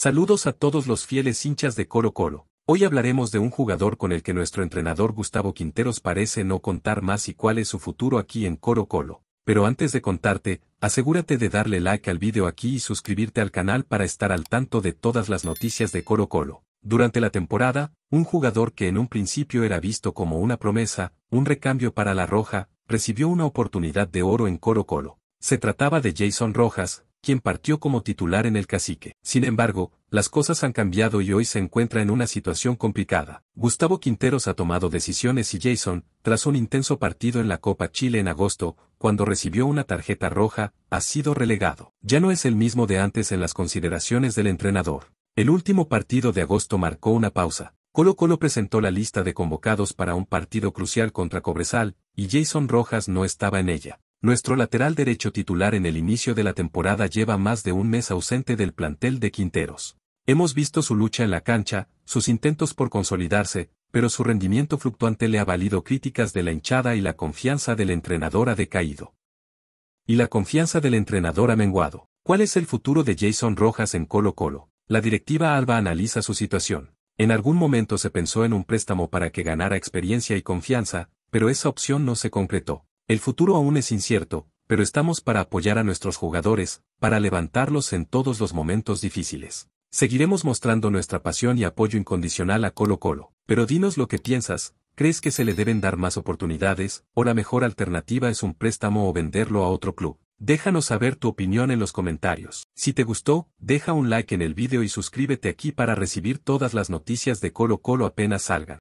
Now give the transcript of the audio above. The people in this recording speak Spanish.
Saludos a todos los fieles hinchas de Coro colo Hoy hablaremos de un jugador con el que nuestro entrenador Gustavo Quinteros parece no contar más y cuál es su futuro aquí en Coro Colo. Pero antes de contarte, asegúrate de darle like al vídeo aquí y suscribirte al canal para estar al tanto de todas las noticias de Coro Colo. Durante la temporada, un jugador que en un principio era visto como una promesa, un recambio para la Roja, recibió una oportunidad de oro en Coro Colo. Se trataba de Jason Rojas, quien partió como titular en el cacique. Sin embargo, las cosas han cambiado y hoy se encuentra en una situación complicada. Gustavo Quinteros ha tomado decisiones y Jason, tras un intenso partido en la Copa Chile en agosto, cuando recibió una tarjeta roja, ha sido relegado. Ya no es el mismo de antes en las consideraciones del entrenador. El último partido de agosto marcó una pausa. Colo Colo presentó la lista de convocados para un partido crucial contra Cobresal, y Jason Rojas no estaba en ella. Nuestro lateral derecho titular en el inicio de la temporada lleva más de un mes ausente del plantel de Quinteros. Hemos visto su lucha en la cancha, sus intentos por consolidarse, pero su rendimiento fluctuante le ha valido críticas de la hinchada y la confianza del entrenador ha decaído. Y la confianza del entrenador ha menguado. ¿Cuál es el futuro de Jason Rojas en Colo Colo? La directiva Alba analiza su situación. En algún momento se pensó en un préstamo para que ganara experiencia y confianza, pero esa opción no se concretó. El futuro aún es incierto, pero estamos para apoyar a nuestros jugadores, para levantarlos en todos los momentos difíciles. Seguiremos mostrando nuestra pasión y apoyo incondicional a Colo Colo, pero dinos lo que piensas, ¿crees que se le deben dar más oportunidades, o la mejor alternativa es un préstamo o venderlo a otro club? Déjanos saber tu opinión en los comentarios. Si te gustó, deja un like en el video y suscríbete aquí para recibir todas las noticias de Colo Colo apenas salgan.